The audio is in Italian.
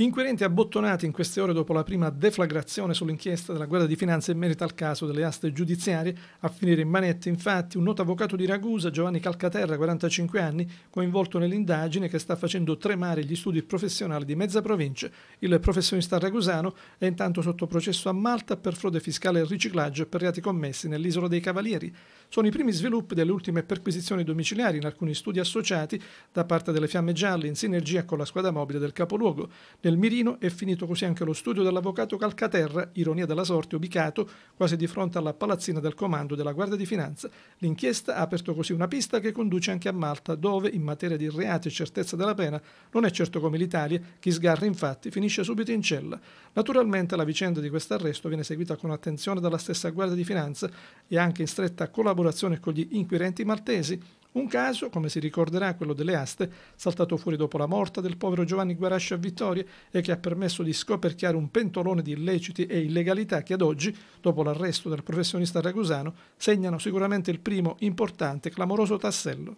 Inquirenti abbottonati in queste ore dopo la prima deflagrazione sull'inchiesta della Guardia di Finanza in merito al caso delle aste giudiziarie, a finire in manette infatti un noto avvocato di Ragusa, Giovanni Calcaterra, 45 anni, coinvolto nell'indagine che sta facendo tremare gli studi professionali di mezza provincia. Il professionista ragusano è intanto sotto processo a Malta per frode fiscale e riciclaggio e per reati commessi nell'isola dei Cavalieri. Sono i primi sviluppi delle ultime perquisizioni domiciliari in alcuni studi associati da parte delle Fiamme Gialle in sinergia con la squadra mobile del capoluogo nel mirino è finito così anche lo studio dell'avvocato Calcaterra, ironia della sorte, ubicato quasi di fronte alla palazzina del comando della Guardia di Finanza. L'inchiesta ha aperto così una pista che conduce anche a Malta, dove in materia di reati e certezza della pena non è certo come l'Italia, chi sgarra infatti finisce subito in cella. Naturalmente la vicenda di questo arresto viene seguita con attenzione dalla stessa Guardia di Finanza e anche in stretta collaborazione con gli inquirenti maltesi. Un caso, come si ricorderà, quello delle aste, saltato fuori dopo la morte del povero Giovanni Guarascia a Vittoria e che ha permesso di scoperchiare un pentolone di illeciti e illegalità che ad oggi, dopo l'arresto del professionista ragusano, segnano sicuramente il primo importante e clamoroso tassello